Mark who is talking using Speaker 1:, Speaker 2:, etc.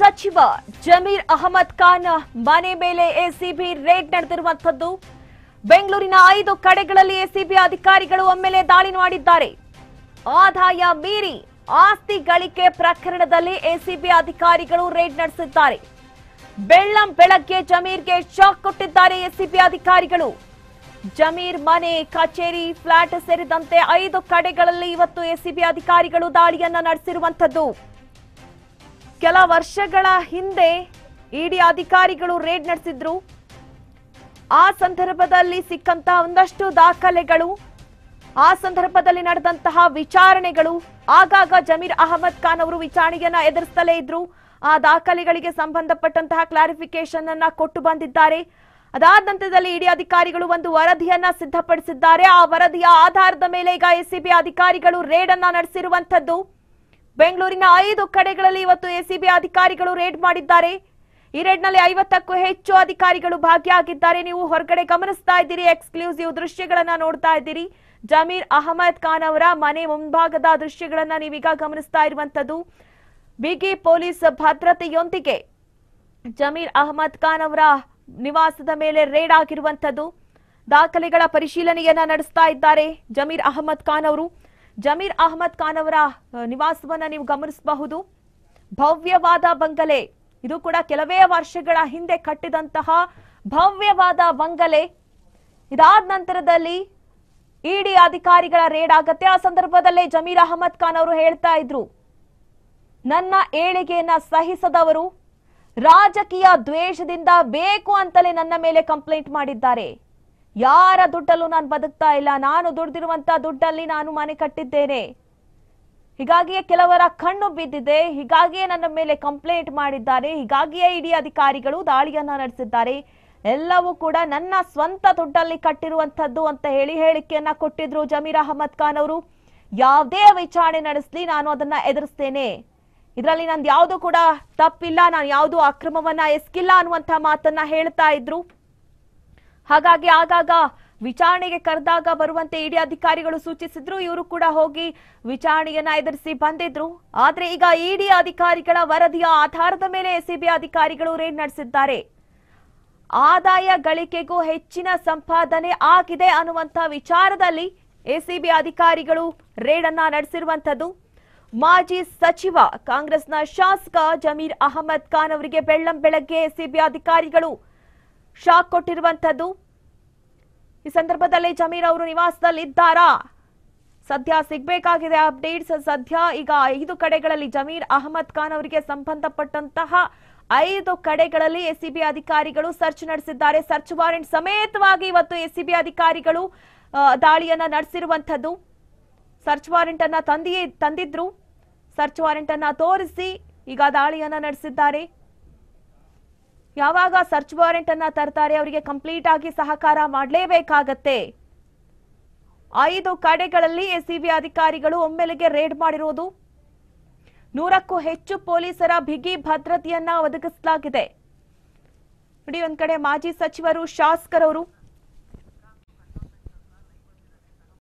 Speaker 1: ಸಚಿವ ಜಮೀರ್ ಅಹಮದ್ ಖಾನ್ ಮನೆ ಮೇಲೆ ಎಸಿಬಿ ರೇಡ್ ನಡೆದಿರುವಂತದ್ದು ಬೆಂಗಳೂರಿನ ಐದು ಕಡೆಗಳಲ್ಲಿ ಎಸಿಬಿ ಅಧಿಕಾರಿಗಳು ಒಮ್ಮೆಲೆ ದಾಳಿ ಮಾಡಿದ್ದಾರೆ ಆದಾಯ ಮೀರಿ ಆಸ್ತಿ ಗಳಿಕೆ ಪ್ರಕರಣದಲ್ಲಿ ಎಸಿಬಿ ಅಧಿಕಾರಿಗಳು ರೇಡ್ ನಡೆಸಿದ್ದಾರೆ ಬೆಳ್ಳಂ ಬೆಳಗ್ಗೆ ಜಮೀರ್ಗೆ ಶಾಕ್ ಕೊಟ್ಟಿದ್ದಾರೆ ಎಸಿಬಿ ಅಧಿಕಾರಿಗಳು ಜಮೀರ್ ಮನೆ ಕಚೇರಿ ಫ್ಲಾಟ್ ಸೇರಿದಂತೆ ಐದು ಕಡೆಗಳಲ್ಲಿ ಇವತ್ತು ಎಸಿಬಿ ಅಧಿಕಾರಿಗಳು ದಾಳಿಯನ್ನ ನಡೆಸಿರುವಂತದ್ದು ಕೆಲ ವರ್ಷಗಳ ಹಿಂದೆ ಇಡಿ ಅಧಿಕಾರಿಗಳು ರೇಡ್ ನಡೆಸಿದ್ರು ಆ ಸಂದರ್ಭದಲ್ಲಿ ಸಿಕ್ಕಂತಹ ಒಂದಷ್ಟು ದಾಖಲೆಗಳು ಆ ಸಂದರ್ಭದಲ್ಲಿ ನಡೆದಂತಹ ವಿಚಾರಣೆಗಳು ಆಗಾಗ ಜಮೀರ್ ಅಹಮದ್ ಖಾನ್ ಅವರು ವಿಚಾರಣೆಯನ್ನ ಎದುರಿಸ್ತಲೇ ಇದ್ರು ಆ ದಾಖಲೆಗಳಿಗೆ ಸಂಬಂಧಪಟ್ಟಂತಹ ಕ್ಲಾರಿಫಿಕೇಶನ್ ಅನ್ನ ಕೊಟ್ಟು ಬಂದಿದ್ದಾರೆ ಅದಾದ ನಂತರದಲ್ಲಿ ಇಡಿ ಅಧಿಕಾರಿಗಳು ಒಂದು ವರದಿಯನ್ನ ಸಿದ್ಧಪಡಿಸಿದ್ದಾರೆ ಆ ವರದಿಯ ಆಧಾರದ ಮೇಲೆ ಈಗ ಎಸ್ಸಿಬಿ ಅಧಿಕಾರಿಗಳು ರೇಡ್ ಅನ್ನ ನಡೆಸಿರುವಂತದ್ದು ಬೆಂಗಳೂರಿನ ಐದು ಕಡೆಗಳಲ್ಲಿ ಇವತ್ತು ಎಸಿಬಿ ಅಧಿಕಾರಿಗಳು ರೇಡ್ ಮಾಡಿದ್ದಾರೆ ಈ ರೇಡ್ನಲ್ಲಿ ಐವತ್ತಕ್ಕೂ ಹೆಚ್ಚು ಅಧಿಕಾರಿಗಳು ಭಾಗಿಯಾಗಿದ್ದಾರೆ ನೀವು ಹೊರಗಡೆ ಗಮನಿಸ್ತಾ ಇದ್ದೀರಿ ಎಕ್ಸ್ಕ್ಲೂಸಿವ್ ದೃಶ್ಯಗಳನ್ನ ನೋಡ್ತಾ ಇದ್ದೀರಿ ಜಮೀರ್ ಅಹಮದ್ ಖಾನ್ ಅವರ ಮನೆ ಮುಂಭಾಗದ ದೃಶ್ಯಗಳನ್ನ ನೀವೀಗ ಗಮನಿಸ್ತಾ ಇರುವಂತದ್ದು ಬಿಗಿ ಪೊಲೀಸ್ ಭದ್ರತೆಯೊಂದಿಗೆ ಜಮೀರ್ ಅಹಮದ್ ಖಾನ್ ಅವರ ನಿವಾಸದ ಮೇಲೆ ರೇಡ್ ಆಗಿರುವಂತದ್ದು ದಾಖಲೆಗಳ ಪರಿಶೀಲನೆಯನ್ನ ನಡೆಸ್ತಾ ಇದ್ದಾರೆ ಜಮೀರ್ ಅಹಮದ್ ಖಾನ್ ಅವರು ಜಮೀರ್ ಅಹಮದ್ ಖಾನ್ ಅವರ ನಿವಾಸವನ್ನು ನೀವು ಗಮನಿಸಬಹುದು ಭವ್ಯವಾದ ಬಂಗಲೆ ಇದು ಕೂಡ ಕೆಲವೇ ವರ್ಷಗಳ ಹಿಂದೆ ಕಟ್ಟಿದಂತಹ ಭವ್ಯವಾದ ಬಂಗಲೆ ಇದಾದ ನಂತರದಲ್ಲಿ ಇಡಿ ಅಧಿಕಾರಿಗಳ ರೇಡ್ ಆಗತ್ತೆ ಆ ಸಂದರ್ಭದಲ್ಲೇ ಜಮೀರ್ ಅಹಮದ್ ಖಾನ್ ಅವರು ಹೇಳ್ತಾ ಇದ್ರು ನನ್ನ ಏಳಿಗೆಯನ್ನ ಸಹಿಸದವರು ರಾಜಕೀಯ ದ್ವೇಷದಿಂದ ಬೇಕು ಅಂತಲೇ ನನ್ನ ಮೇಲೆ ಕಂಪ್ಲೇಂಟ್ ಮಾಡಿದ್ದಾರೆ ಯಾರ ದುಡ್ಡಲ್ಲೂ ನಾನು ಬದುಕ್ತಾ ಇಲ್ಲ ನಾನು ದುಡ್ದಿರುವಂತ ದುಡ್ಡಲ್ಲಿ ನಾನು ಮನೆ ಕಟ್ಟಿದ್ದೇನೆ ಹೀಗಾಗಿಯೇ ಕೆಲವರ ಕಣ್ಣು ಬಿದ್ದಿದೆ ಹೀಗಾಗಿಯೇ ನನ್ನ ಮೇಲೆ ಕಂಪ್ಲೇಂಟ್ ಮಾಡಿದ್ದಾರೆ ಹೀಗಾಗಿಯೇ ಇಡೀ ಅಧಿಕಾರಿಗಳು ದಾಳಿಯನ್ನ ನಡೆಸಿದ್ದಾರೆ ಎಲ್ಲವೂ ಕೂಡ ನನ್ನ ಸ್ವಂತ ದುಡ್ಡಲ್ಲಿ ಕಟ್ಟಿರುವಂತದ್ದು ಅಂತ ಹೇಳಿ ಹೇಳಿಕೆಯನ್ನ ಕೊಟ್ಟಿದ್ರು ಜಮೀರ್ ಅಹಮದ್ ಖಾನ್ ಅವರು ಯಾವುದೇ ವಿಚಾರಣೆ ನಡೆಸಲಿ ನಾನು ಅದನ್ನ ಎದುರಿಸ್ತೇನೆ ಇದರಲ್ಲಿ ನಂದು ಯಾವುದು ಕೂಡ ತಪ್ಪಿಲ್ಲ ನಾನು ಯಾವುದು ಅಕ್ರಮವನ್ನ ಎಸ್ಕಿಲ್ಲ ಅನ್ನುವಂತ ಮಾತನ್ನ ಹೇಳ್ತಾ ಇದ್ರು ಹಾಗಾಗಿ ಆಗಾಗ ವಿಚಾರಣೆಗೆ ಕರೆದಾಗ ಬರುವಂತೆ ಇಡಿ ಅಧಿಕಾರಿಗಳು ಸೂಚಿಸಿದ್ರು ಇವರು ಕೂಡ ಹೋಗಿ ವಿಚಾರಣೆಯನ್ನ ಎದುರಿಸಿ ಬಂದಿದ್ರು ಆದ್ರೆ ಈಗ ಇಡಿ ಅಧಿಕಾರಿಗಳ ವರದಿಯ ಆಧಾರದ ಮೇಲೆ ಎಸಿಬಿ ಅಧಿಕಾರಿಗಳು ರೇಡ್ ನಡೆಸಿದ್ದಾರೆ ಆದಾಯ ಗಳಿಕೆಗೂ ಹೆಚ್ಚಿನ ಸಂಪಾದನೆ ಆಗಿದೆ ಅನ್ನುವಂತ ವಿಚಾರದಲ್ಲಿ ಎಸಿಬಿ ಅಧಿಕಾರಿಗಳು ರೇಡ್ ಅನ್ನ ನಡೆಸಿರುವಂತದ್ದು ಮಾಜಿ ಸಚಿವ ಕಾಂಗ್ರೆಸ್ನ ಶಾಸಕ ಜಮೀರ್ ಅಹಮದ್ ಖಾನ್ ಅವರಿಗೆ ಬೆಳ್ಳಂ ಬೆಳಗ್ಗೆ ಎಸಿಬಿ ಅಧಿಕಾರಿಗಳು ಶಾಕ್ ಕೊಟ್ಟಿರುವಂತದ್ದು ಈ ಸಂದರ್ಭದಲ್ಲಿ ಜಮೀರ್ ಅವರು ನಿವಾಸದಲ್ಲಿದ್ದಾರಾ ಸದ್ಯ ಸಿಗಬೇಕಾಗಿದೆ ಅಪ್ಡೇಟ್ಸ್ ಸದ್ಯ ಈಗ ಐದು ಕಡೆಗಳಲ್ಲಿ ಜಮೀರ್ ಅಹಮದ್ ಖಾನ್ ಅವರಿಗೆ ಸಂಬಂಧಪಟ್ಟಂತಹ ಐದು ಕಡೆಗಳಲ್ಲಿ ಎಸಿಬಿ ಅಧಿಕಾರಿಗಳು ಸರ್ಚ್ ನಡೆಸಿದ್ದಾರೆ ಸರ್ಚ್ ವಾರೆಂಟ್ ಸಮೇತವಾಗಿ ಇವತ್ತು ಎಸಿಬಿ ಅಧಿಕಾರಿಗಳು ದಾಳಿಯನ್ನ ನಡೆಸಿರುವಂತದ್ದು ಸರ್ಚ್ ವಾರೆಂಟ್ ಅನ್ನ ತಂದಿಯೇ ತಂದಿದ್ರು ಸರ್ಚ್ ವಾರೆಂಟ್ ಅನ್ನ ತೋರಿಸಿ ಈಗ ದಾಳಿಯನ್ನ ನಡೆಸಿದ್ದಾರೆ ಯಾವಾಗ ಸರ್ಚ್ ವಾರೆಂಟ್ ಅನ್ನ ತರ್ತಾರೆ ಅವರಿಗೆ ಕಂಪ್ಲೀಟ್ ಆಗಿ ಸಹಕಾರ ಮಾಡಲೇಬೇಕಾಗತ್ತೆ ಐದು ಕಡೆಗಳಲ್ಲಿ ಎಸಿಬಿ ಅಧಿಕಾರಿಗಳು ಒಮ್ಮೆಲೆಗೆ ರೇಡ್ ಮಾಡಿರುವುದು ನೂರಕ್ಕೂ ಹೆಚ್ಚು ಪೊಲೀಸರ ಬಿಗಿ ಭದ್ರತೆಯನ್ನ ಒದಗಿಸಲಾಗಿದೆ ನೋಡಿ ಒಂದ್ ಕಡೆ ಮಾಜಿ ಸಚಿವರು ಶಾಸಕರವರು